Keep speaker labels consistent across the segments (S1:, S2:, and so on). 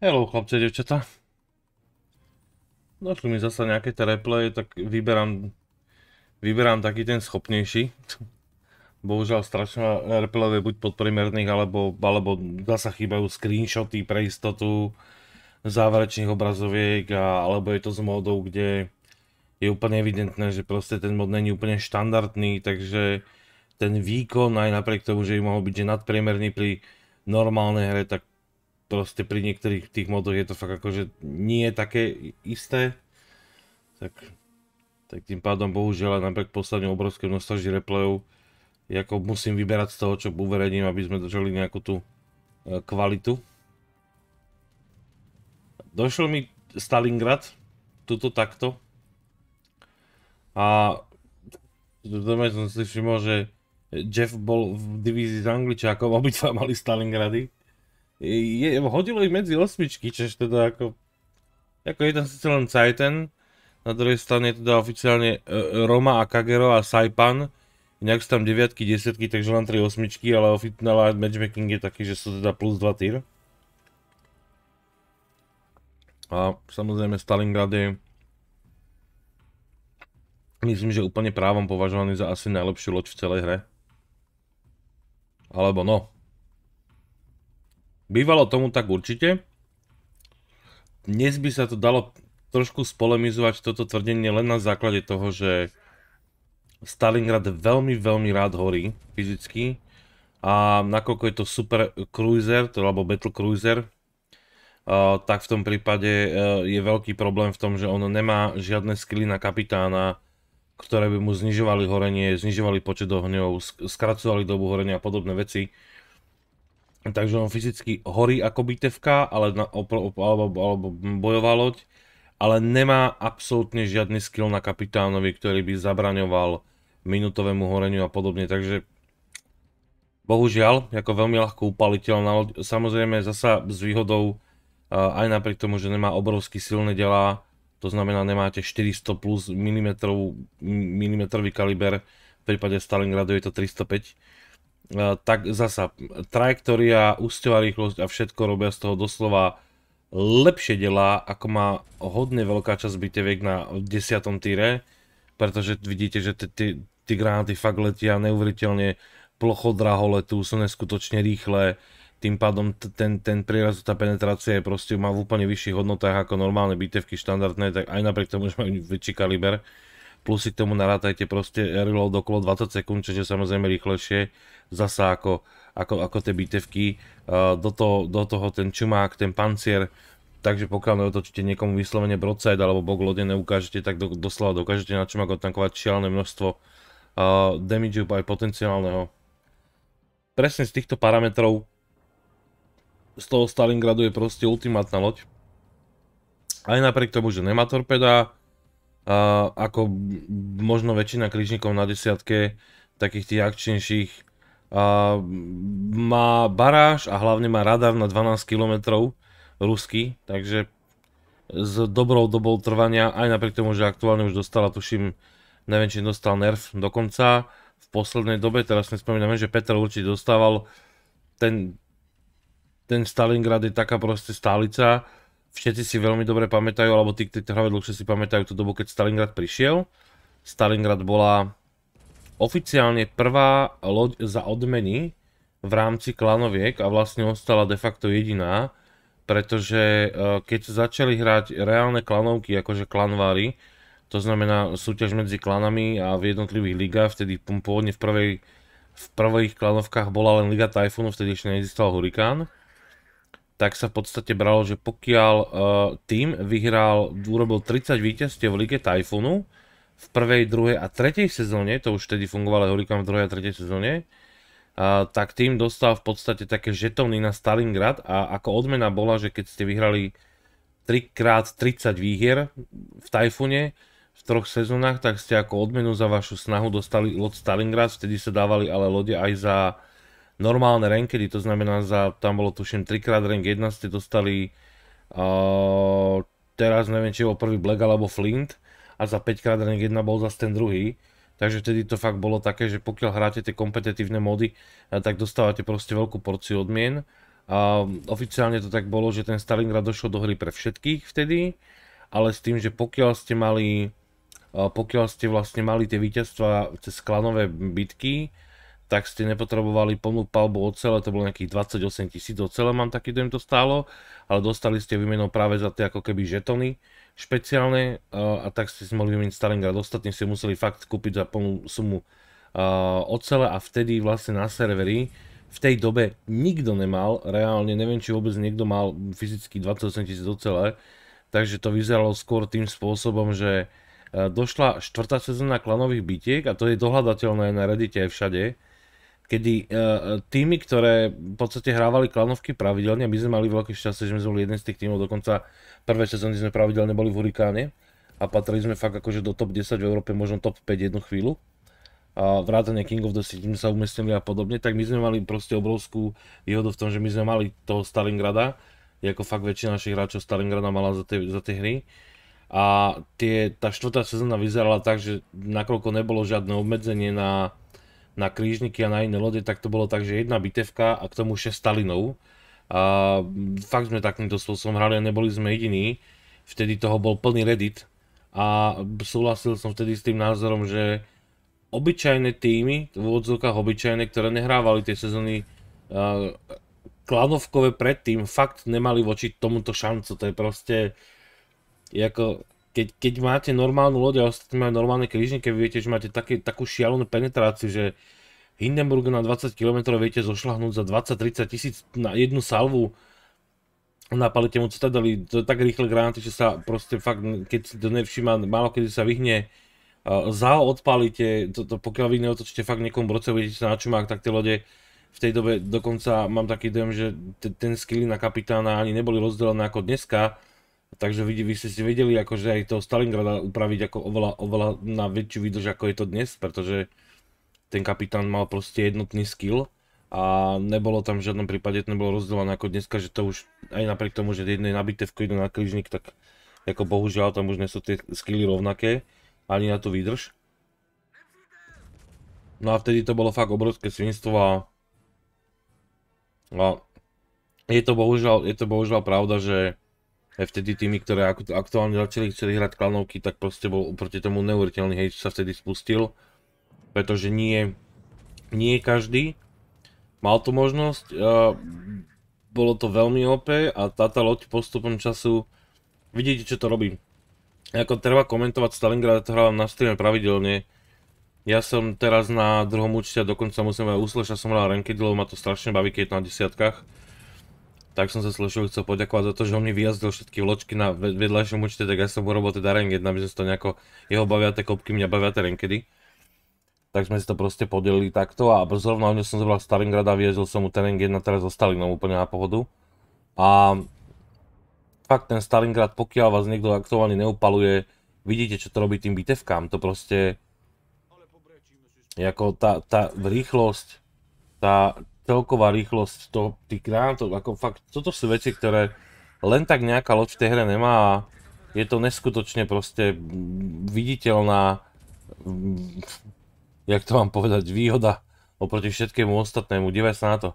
S1: Hello chlapce, devčata. Našli mi zasa nejaké tie replaye, tak vyberám, vyberám taký ten schopnejší. Bohužiaľ strašne ma replaye buď podprimerných, alebo, alebo zasa chýbajú screenshoty pre istotu záverečných obrazoviek, a, alebo je to z modov, kde je úplne evidentné, že proste ten mod není úplne štandardný, takže ten výkon, aj napriek tomu, že by mohol byť že nadpriemerný pri normálnej hre, tak proste pri niektorých tých modoch je to fakt akože nie je také isté. Tak, tak tým pádom bohužiaľ aj napriek posledne obrovské množstvo replayov ako musím vyberať z toho, čo uverejním, aby sme držali nejakú tú e, kvalitu. Došiel mi Stalingrad, tuto takto. A doma som si všimol, že Jeff bol v divízii s Angličákom, obidva mali Stalingrady je, hodilo ich medzi osmičky, čiže teda ako, ako jeden síce len Cajten, na druhej strane teda oficiálne e, Roma a Kagero a Saipan, inak sú tam deviatky, desiatky, takže len tri osmičky, ale, ofi- no, matchmaking je taký, že sú teda plus 2 tier. A samozrejme Stalingrad je myslím, že úplne právom považovaný za asi najlepšiu loď v celej hre. Alebo no, Bývalo tomu tak určite. Dnes by sa to dalo trošku spolemizovať toto tvrdenie len na základe toho, že Stalingrad veľmi, veľmi rád horí fyzicky a nakoľko je to super cruiser, to, alebo battle cruiser, Uh, tak v tom prípade uh, je veľký problém v tom, že on nemá žiadne skily na kapitána, ktoré by mu znižovali horenie, znižovali počet ohňov, skracovali dobu horenia a podobné veci takže on fyzicky horí ako bitevka, ale na, opro, opro, alebo, alebo bojová loď, ale nemá absolútne žiadny skill na kapitánovi, ktorý by zabraňoval minutovému horeniu a podobne, takže bohužiaľ, ako veľmi ľahko upaliteľná loď, samozrejme zasa s výhodou, aj napriek tomu, že nemá obrovsky silné delá, to znamená nemáte 400 plus mm, mm kaliber, v prípade Stalingradu je to 305, E, tak zasa trajektória, úsťová rýchlosť a všetko robia z toho doslova lepšie delá, ako má hodne veľká časť bitevek na 10. týre, pretože vidíte, že tie granáty fakt letia neuveriteľne plocho draholetu, sú neskutočne rýchle, tým pádom ten, ten tá penetrácia je proste má v úplne vyšších hodnotách ako normálne bitevky štandardné, tak aj napriek tomu, že majú väčší kaliber plus si k tomu narátajte proste reload okolo 20 sekúnd, čiže samozrejme rýchlejšie, zasa ako, ako, ako tie bitevky, eh, do toho, do toho ten čumák, ten pancier, takže pokiaľ neotočíte niekomu vyslovene broadside alebo bok lode neukážete, tak do, doslova dokážete na čumák otankovať šialené množstvo uh, damage aj potenciálneho. Presne z týchto parametrov z toho Stalingradu je proste ultimátna loď. Aj napriek tomu, že nemá torpeda, ako možno väčšina križníkov na desiatke, takých tých akčnejších, a má baráž a hlavne má radar na 12 km rusky, takže s dobrou dobou trvania, aj napriek tomu, že aktuálne už dostala, tuším, neviem, či dostal nerf dokonca v poslednej dobe, teraz nespomínam, že Petr určite dostával ten, ten Stalingrad je taká proste stálica, Všetci si veľmi dobre pamätajú, alebo tí, ktorí hrávajú dlhšie si pamätajú tú dobu, keď Stalingrad prišiel. Stalingrad bola oficiálne prvá loď za odmeny v rámci klanoviek a vlastne ostala de facto jediná, pretože e, keď začali hrať reálne klanovky, akože klanvári, to znamená súťaž medzi klanami a v jednotlivých ligách, vtedy pôvodne v, prvej, v prvých klanovkách bola len Liga Typhoonu, vtedy ešte neexistoval Hurikán, tak sa v podstate bralo, že pokiaľ uh, tým vyhral, urobil 30 víťazstiev v lige Typhoonu v prvej, druhej a tretej sezóne, to už vtedy fungovalo Hurikán v druhej a tretej sezóne, uh, tak tým dostal v podstate také žetóny na Stalingrad a ako odmena bola, že keď ste vyhrali 3x30 výhier v Tajfune v troch sezónach, tak ste ako odmenu za vašu snahu dostali loď Stalingrad, vtedy sa dávali ale lode aj za normálne rankedy, to znamená, za, tam bolo tuším 3 krát rank 1 ste dostali uh, teraz neviem, či bol prvý Black alebo Flint a za 5 krát rank 1 bol zase ten druhý. Takže vtedy to fakt bolo také, že pokiaľ hráte tie kompetitívne mody, tak dostávate proste veľkú porciu odmien. A oficiálne to tak bolo, že ten Stalingrad došiel do hry pre všetkých vtedy, ale s tým, že pokiaľ ste mali, pokiaľ ste vlastne mali tie víťazstva cez klanové bitky, tak ste nepotrebovali plnú palbu ocele, to bolo nejakých 28 tisíc ocele, mám taký dojem to stálo, ale dostali ste výmenou práve za tie ako keby žetony špeciálne eh, a tak ste si mohli vymeniť Stalingrad. Ostatní ste museli fakt kúpiť za plnú sumu eh, ocele a vtedy vlastne na serveri v tej dobe nikto nemal, reálne neviem, či vôbec niekto mal fyzicky 28 tisíc ocele, takže to vyzeralo skôr tým spôsobom, že eh, došla štvrtá sezóna klanových bitiek a to je dohľadateľné na Reddite aj všade, kedy uh, týmy, ktoré v podstate hrávali klanovky pravidelne, my sme mali veľké šťastie, že sme boli jeden z tých týmov, dokonca prvé sezóny sme pravidelne boli v Hurikáne a patrili sme fakt akože do top 10 v Európe, možno top 5 jednu chvíľu. A vrátane King of the City sme sa umiestnili a podobne, tak my sme mali proste obrovskú výhodu v tom, že my sme mali toho Stalingrada, ako fakt väčšina našich hráčov Stalingrada mala za tie, za tie hry. A tie, tá štvrtá sezóna vyzerala tak, že nakoľko nebolo žiadne obmedzenie na na krížniky a na iné lode, tak to bolo tak, že jedna bitevka a k tomu 6 Stalinov. A fakt sme takýmto spôsobom hrali a neboli sme jediní. Vtedy toho bol plný Reddit a súhlasil som vtedy s tým názorom, že obyčajné týmy, v odzvukách obyčajné, ktoré nehrávali tie sezóny uh, klanovkové predtým, fakt nemali voči tomuto šancu. To je proste, ako, keď, keď máte normálnu loď a ostatní majú normálne križníky, keď viete, že máte taký, takú šialenú penetráciu, že Hindenburg na 20 km viete zošlahnúť za 20-30 tisíc na jednu salvu, napalite mu citadeli, to je tak rýchle granáty, že sa proste fakt, keď si to nevšíma, málo kedy sa vyhne, Za odpalíte, to, to, pokiaľ vy neotočíte fakt niekomu broce, budete sa na čumák, tak tie lode v tej dobe dokonca mám taký dojem, že ten skilly na kapitána ani neboli rozdelené ako dneska, takže vy, vy ste si vedeli akože aj toho Stalingrada upraviť ako oveľa, oveľa na väčšiu výdrž ako je to dnes, pretože ten kapitán mal proste jednotný skill a nebolo tam v žiadnom prípade, to nebolo rozdelené ako dneska, že to už aj napriek tomu, že jedné nabité v na križník, tak ako bohužiaľ tam už nie sú tie skilly rovnaké, ani na tú výdrž. No a vtedy to bolo fakt obrovské svinstvo a, a je to bohužiaľ, je to bohužiaľ pravda, že vtedy tými, ktoré aktuálne začali chceli hrať klanovky, tak proste bol proti tomu neuveriteľný hejt, sa vtedy spustil. Pretože nie, nie každý mal tú možnosť. bolo to veľmi OP a táto loď postupom času vidíte, čo to robí. Ako treba komentovať Stalingrad, to hrávam na streame pravidelne. Ja som teraz na druhom účte a dokonca musím aj úslež, som hral Ranked, lebo ma to strašne baví, keď je na desiatkách tak som sa slušil, chcel poďakovať za to, že on mi vyjazdil všetky vločky na vedľajšom účte, tak ja som mu robil teda rank 1, aby sme si to nejako, jeho bavia tie kopky, mňa bavia tie rankedy. Tak sme si to proste podelili takto a zrovna mňa som zobral Stalingrad a vyjazdil som mu ten rank 1 teraz so Stalinom úplne na pohodu. A fakt ten Stalingrad, pokiaľ vás niekto aktuálne neupaluje, vidíte, čo to robí tým bitevkám, to proste... Jako tá, tá rýchlosť, tá, celková rýchlosť to, tých granátov, ako fakt, toto sú veci, ktoré len tak nejaká loď v tej hre nemá a je to neskutočne proste viditeľná, mm, jak to mám povedať, výhoda oproti všetkému ostatnému, divaj sa na to.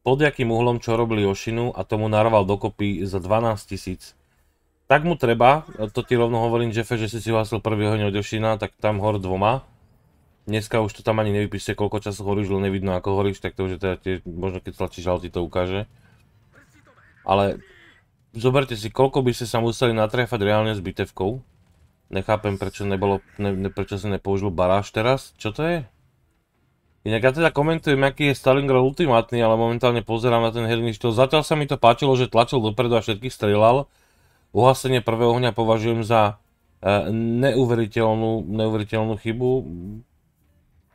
S1: Pod jakým uhlom čo robili Ošinu a tomu narval dokopy za 12 tisíc. Tak mu treba, to ti rovno hovorím, Jeffe, že si si hlásil prvý hoň od Ošina, tak tam hor dvoma. Dneska už to tam ani nevypíšte, koľko času horíš, len nevidno ako horíš, tak to už je teda tiež, možno keď tlačíš ale ti to ukáže. Ale zoberte si, koľko by ste sa museli natrefať reálne s bitevkou. Nechápem, prečo nebolo, ne, ne, prečo sa nepoužil baráž teraz, čo to je? Inak ja teda komentujem, aký je Stalingrad ultimátny, ale momentálne pozerám na ten herný štýl. Zatiaľ sa mi to páčilo, že tlačil dopredu a všetkých strelal. Uhasenie prvého ohňa považujem za eh, neuveriteľnú, neuveriteľnú chybu.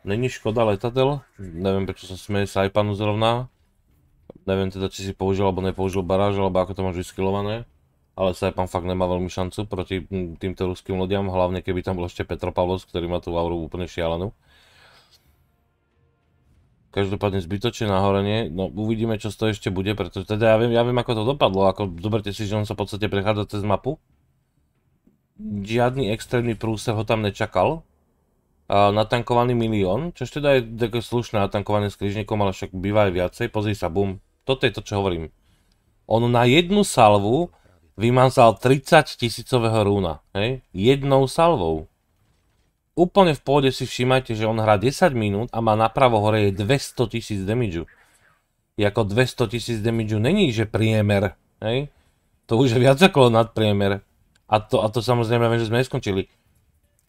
S1: Není škoda letadel? Neviem, prečo som smeje Saipanu zrovna. Neviem teda, či si použil alebo nepoužil baráž, alebo ako to máš vyskylované. Ale Saipan fakt nemá veľmi šancu proti hm, týmto ruským lodiam, hlavne keby tam bol ešte Petropavlovsk, ktorý má tú auru úplne šialenú. Každopádne zbytočne nahorenie, no uvidíme, čo toho ešte bude, pretože teda ja viem, ja viem ako to dopadlo, ako zoberte si, že on sa v podstate prechádza cez mapu. Žiadny extrémny prúser ho tam nečakal, natankovaný milión, čo teda je také slušné natankovanie s križníkom, ale však býva aj viacej. Pozri sa, bum. Toto je to, čo hovorím. On na jednu salvu vymazal 30 tisícového rúna. Hej? Jednou salvou. Úplne v pôde si všímajte, že on hrá 10 minút a má napravo hore je 200 tisíc damage. Jako 200 tisíc damage není, že priemer. Hej? To už je viac ako nadpriemer. A to, a to samozrejme viem, že sme neskončili.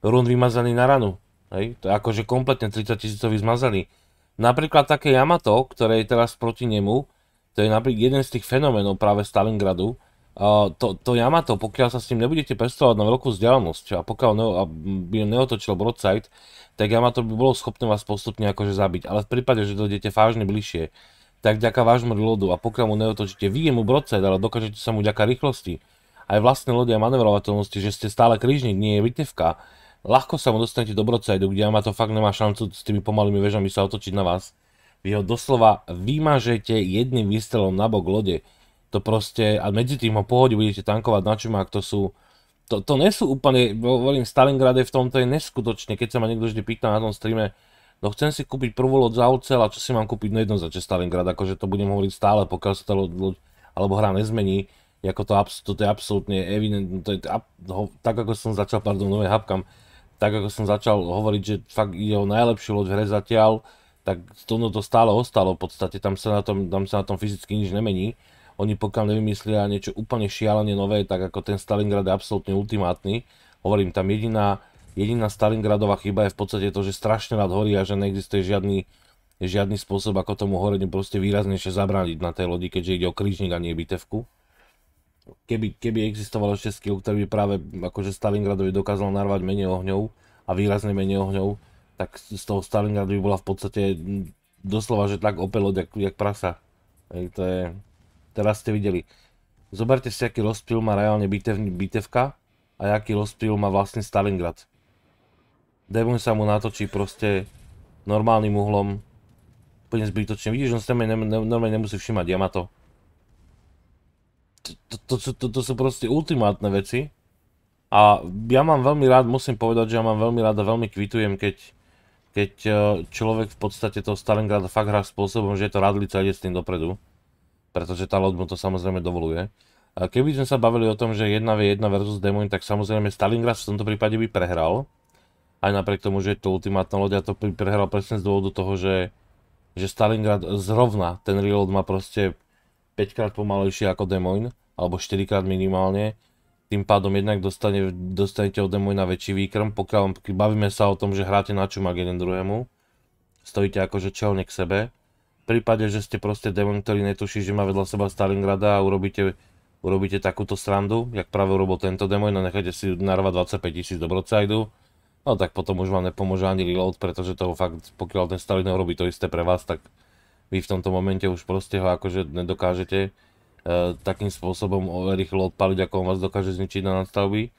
S1: Rún vymazaný na ranu. Hej, to akože kompletne 30 tisícový zmazali. Napríklad také Yamato, ktoré je teraz proti nemu, to je napríklad jeden z tých fenoménov práve Stalingradu. Uh, to, to Yamato, pokiaľ sa s ním nebudete prestovať na veľkú vzdialenosť a pokiaľ ne, a by neotočil broadside, tak Yamato by bolo schopné vás postupne akože zabiť. Ale v prípade, že dojdete fážne bližšie, tak ďaká vášmu lodu a pokiaľ mu neotočíte, vy mu broadside, ale dokážete sa mu ďaká rýchlosti aj vlastné lode a manevrovateľnosti, že ste stále krížnik, nie je vytevka, ľahko sa mu dostanete do brocajdu, kde to fakt nemá šancu s tými pomalými väžami sa otočiť na vás. Vy ho doslova vymažete jedným výstrelom na bok lode. To proste, a medzi tým ho pohode budete tankovať na čumák, to sú... To, to nie sú úplne, hovorím, Stalingrade v tomto je neskutočne, keď sa ma niekto vždy pýta na tom streame, no chcem si kúpiť prvú loď za ocel a čo si mám kúpiť, no čo Stalingrad, akože to budem hovoriť stále, pokiaľ sa tá loď, loď alebo hra nezmení, ako to, to, to je absolútne evidentné, tak ako som začal, pardon, nové hapkam, tak ako som začal hovoriť, že fakt o najlepšiu loď v hre zatiaľ, tak ono to stále ostalo v podstate, tam sa na tom, tam sa na tom fyzicky nič nemení. Oni pokiaľ nevymyslia niečo úplne šialene nové, tak ako ten Stalingrad je absolútne ultimátny. Hovorím, tam jediná, jediná Stalingradová chyba je v podstate to, že strašne rád horí a že neexistuje žiadny, žiadny spôsob, ako tomu horeniu proste výraznejšie zabrániť na tej lodi, keďže ide o krížnik a nie bitevku keby, keby existovalo český ľud, ktorý by práve akože Stalingradovi dokázal narvať menej ohňov a výrazne menej ohňov, tak z toho Stalingradu by bola v podstate doslova, že tak opelo, jak, jak prasa. Ej, to je, teraz ste videli. Zoberte si, aký rozpil má reálne bitev, bitevka a aký rozpil má vlastne Stalingrad. Devon sa mu natočí proste normálnym uhlom, úplne zbytočne. Vidíš, on sa normálne nemusí všimať, ja ma to to, to, to, to, to sú proste ultimátne veci. A ja mám veľmi rád, musím povedať, že ja mám veľmi rád a veľmi kvitujem, keď, keď e, človek v podstate toho Stalingrada fakt hrá spôsobom, že je to radlica a ide s tým dopredu. Pretože tá loď mu to samozrejme dovoluje. A keby sme sa bavili o tom, že 1v1 versus Demon, tak samozrejme Stalingrad v tomto prípade by prehral. Aj napriek tomu, že je to ultimátna loď a to prehral presne z dôvodu toho, že, že Stalingrad zrovna ten reload má proste 5 krát pomalejšie ako Demoin, alebo 4 krát minimálne. Tým pádom jednak dostane, dostanete od Demoina väčší výkrm, pokiaľ bavíme sa o tom, že hráte na čumak jeden druhému. Stojíte akože čelne k sebe. V prípade, že ste proste Demoin, ktorý netuší, že má vedľa seba Stalingrada a urobíte, urobíte takúto srandu, jak práve urobil tento demon a necháte si narvať 25 tisíc do Brocajdu, no tak potom už vám nepomôže ani reload, pretože toho fakt, pokiaľ ten Stalin robí to isté pre vás, tak vy v tomto momente už proste ho akože nedokážete uh, takým spôsobom rýchlo odpaliť, ako on vás dokáže zničiť na nadstavby.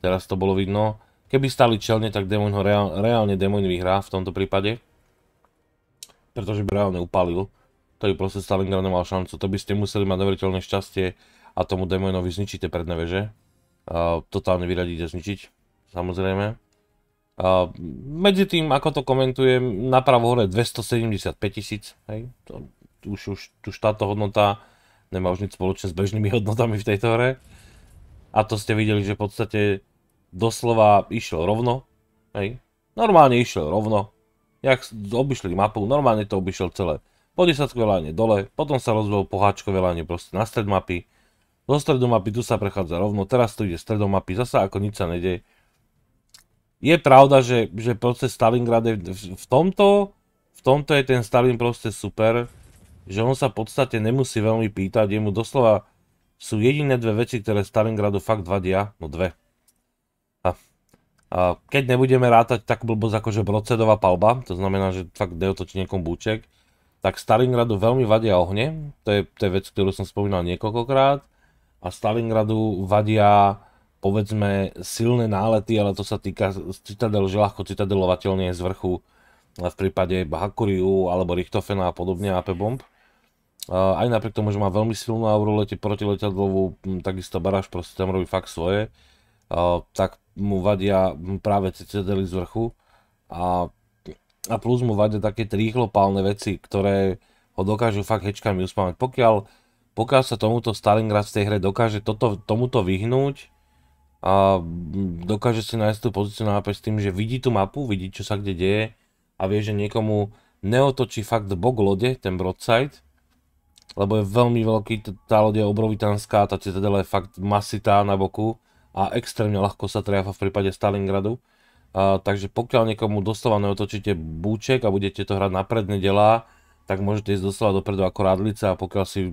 S1: Teraz to bolo vidno. Keby stali čelne, tak Demon ho reál, reálne Demon vyhrá v tomto prípade. Pretože by reálne upalil. To by proste Stalingrad nemal šancu. To by ste museli mať neveriteľné šťastie a tomu Demonovi zničíte predné veže. Uh, totálne vyradiť a zničiť. Samozrejme medzi tým, ako to komentujem, napravo hore 275 tisíc, už, už, už táto hodnota nemá už nič spoločné s bežnými hodnotami v tejto hre. A to ste videli, že v podstate doslova išiel rovno, hej, normálne išiel rovno, jak obišli mapu, normálne to obišiel celé. Po 10 láne dole, potom sa rozbil po háčkové láne proste na stred mapy, zo stredu mapy tu sa prechádza rovno, teraz tu ide stredom mapy, zasa ako nič sa nedeje je pravda, že, že proces Stalingrad je v, v tomto, v tomto je ten Stalin proste super, že on sa v podstate nemusí veľmi pýtať, jemu doslova sú jediné dve veci, ktoré Stalingradu fakt vadia, no dve. A, a keď nebudeme rátať tak blbosť ako že Brocedová palba, to znamená, že fakt neotočí niekom búček, tak Stalingradu veľmi vadia ohne, to je, to je vec, ktorú som spomínal niekoľkokrát, a Stalingradu vadia povedzme silné nálety, ale to sa týka citadel, že ľahko citadelovateľne z vrchu v prípade Hakuriu alebo Richtofena a podobne AP bomb. Aj napriek tomu, že má veľmi silnú auru, proti protiletadlovú, takisto baráž proste tam robí fakt svoje, tak mu vadia práve citadely z vrchu a, a plus mu vadia také rýchlopálne veci, ktoré ho dokážu fakt hečkami uspávať. Pokiaľ, pokiaľ sa tomuto Stalingrad v tej hre dokáže toto, tomuto vyhnúť, a dokáže si nájsť tú pozíciu na mape s tým, že vidí tú mapu, vidí čo sa kde deje a vie, že niekomu neotočí fakt bok lode, ten broadside, lebo je veľmi veľký, tá lode je obrovitánska, tá citadela je fakt masitá na boku a extrémne ľahko sa triafa v prípade Stalingradu. A, takže pokiaľ niekomu doslova neotočíte búček a budete to hrať na predne delá, tak môžete ísť doslova dopredu ako radlica a pokiaľ si mm,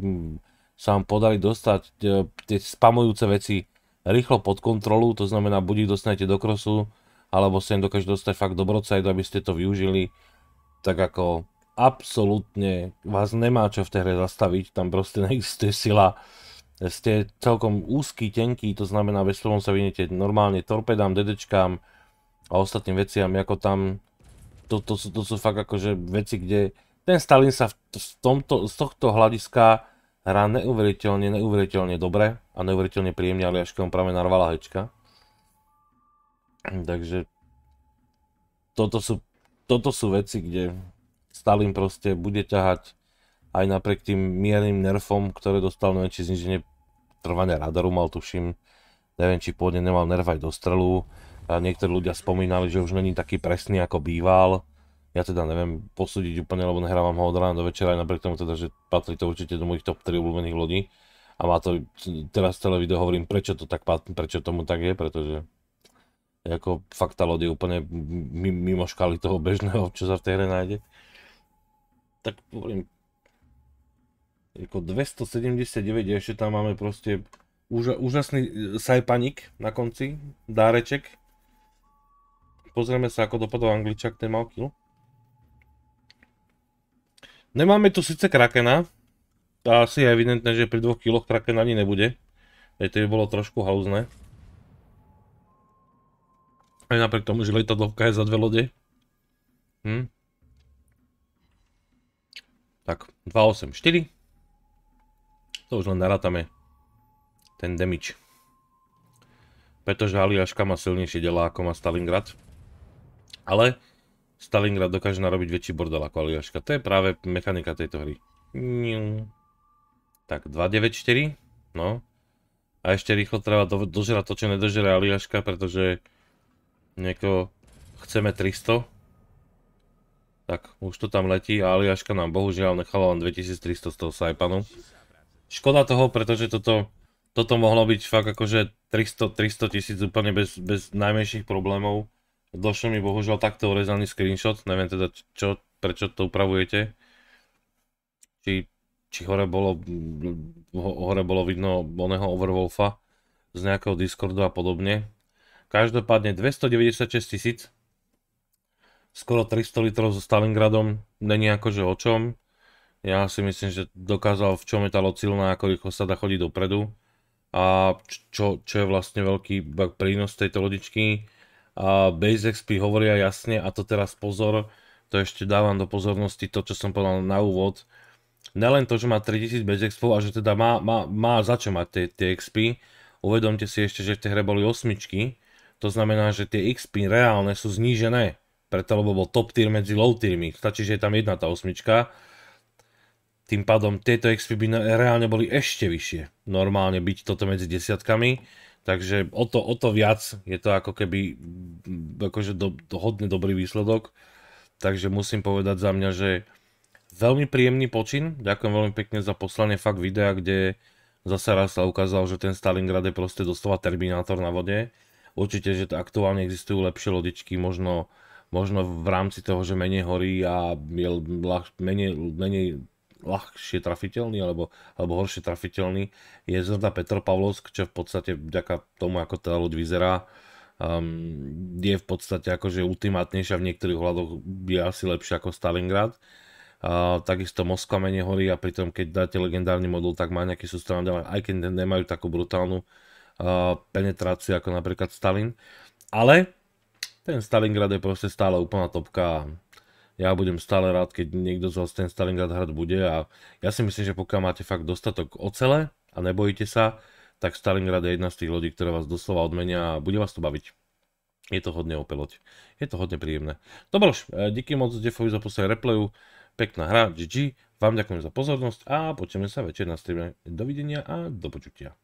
S1: sa vám podarí dostať e, tie spamujúce veci rýchlo pod kontrolu, to znamená, buď ich dostanete do krosu, alebo sa im dokáže dostať fakt do brocajdu, aby ste to využili, tak ako absolútne vás nemá čo v tej hre zastaviť, tam proste neexistuje sila. Ste celkom úzky, tenký, to znamená, bez toho sa vyniete normálne torpedám, dedečkám a ostatným veciam, ako tam, to, to, to, sú, to sú fakt akože veci, kde ten Stalin sa v, v tomto, z tohto hľadiska hrá neuveriteľne, neuveriteľne dobre a neuveriteľne príjemne, ale až keď práve narvala hečka. Takže toto sú, toto sú veci, kde Stalin proste bude ťahať aj napriek tým miernym nerfom, ktoré dostal či zniženie trvania radaru, mal tuším, neviem či pôvodne nemal nerv aj do strelu, a niektorí ľudia spomínali, že už není taký presný ako býval, ja teda neviem posúdiť úplne, lebo nehrávam ho od rána do večera, aj napriek tomu teda, že patrí to určite do mojich top 3 obľúbených lodí. A má to, teraz celé video hovorím, prečo to tak prečo tomu tak je, pretože ako fakt tá loď je úplne mimo škály toho bežného, čo sa v tej hre nájde. Tak hovorím, ako 279 ešte tam máme proste úža, úžasný e, sajpanik na konci, dáreček. Pozrieme sa, ako dopadol Angličak, ten mal kill. Nemáme tu síce Krakena, a asi je evidentné, že pri dvoch kiloch krakena ani nebude. Aj to by bolo trošku hauzné. Aj napriek tomu, že lietadlovka je za dve lode. Hm. Tak, 284. To už len narátame ten damage. Pretože Aliaška má silnejšie delá ako má Stalingrad. Ale Stalingrad dokáže narobiť väčší bordel ako Aliaška. To je práve mechanika tejto hry. Tak, 294. No. A ešte rýchlo treba dožerať to, čo nedožere Aliaška, pretože nieko chceme 300. Tak, už to tam letí a Aliaška nám bohužiaľ nechala len 2300 z toho Saipanu. Škoda toho, pretože toto toto mohlo byť fakt akože 300, 300 tisíc úplne bez, bez najmenších problémov. Došiel mi bohužiaľ takto urezaný screenshot, neviem teda čo, prečo to upravujete. Či, či hore, bolo, mm, hore bolo vidno oného Overwolfa z nejakého Discordu a podobne. Každopádne 296 tisíc, skoro 300 litrov so Stalingradom, není akože o čom. Ja si myslím, že dokázal v čom je tá locilná, ako rýchlo sa dá chodiť dopredu. A čo, čo je vlastne veľký prínos tejto lodičky a Base XP hovoria jasne, a to teraz pozor, to ešte dávam do pozornosti to, čo som povedal na úvod. Nelen to, že má 3000 Base XP a že teda má, má, má za čo mať tie, tie XP, uvedomte si ešte, že v tej hre boli osmičky, to znamená, že tie XP reálne sú znížené, preto lebo bol top tier medzi low tiermi, stačí, že je tam jedna tá osmička, tým pádom tieto XP by reálne boli ešte vyššie. Normálne byť toto medzi desiatkami. Takže o to, o to viac je to ako keby mm, akože do, do, hodne dobrý výsledok. Takže musím povedať za mňa, že veľmi príjemný počin. Ďakujem veľmi pekne za poslanie fakt videa, kde zase raz sa ukázal, že ten Stalingrad je proste doslova terminátor na vode. Určite, že to aktuálne existujú lepšie lodičky, možno, možno v rámci toho, že menej horí a je menej, menej ľahšie trafiteľný alebo, alebo horšie trafiteľný je zrovna Petr Pavlovsk, čo v podstate vďaka tomu, ako tá loď vyzerá, um, je v podstate akože ultimátnejšia v niektorých hľadoch, je asi lepšia ako Stalingrad. Uh, takisto Moskva menej horí a pritom keď dáte legendárny modul, tak má nejaký sústranný aj keď nemajú takú brutálnu uh, penetráciu ako napríklad Stalin. Ale ten Stalingrad je proste stále úplná topka ja budem stále rád, keď niekto z vás ten Stalingrad hrať bude a ja si myslím, že pokiaľ máte fakt dostatok ocele a nebojíte sa, tak Stalingrad je jedna z tých lodí, ktoré vás doslova odmenia a bude vás to baviť. Je to hodne opeloť. Je to hodne príjemné. Dobre, díky moc Defovi za posled replayu. Pekná hra, GG. Vám ďakujem za pozornosť a počujeme sa večer na streame. Dovidenia a do počutia.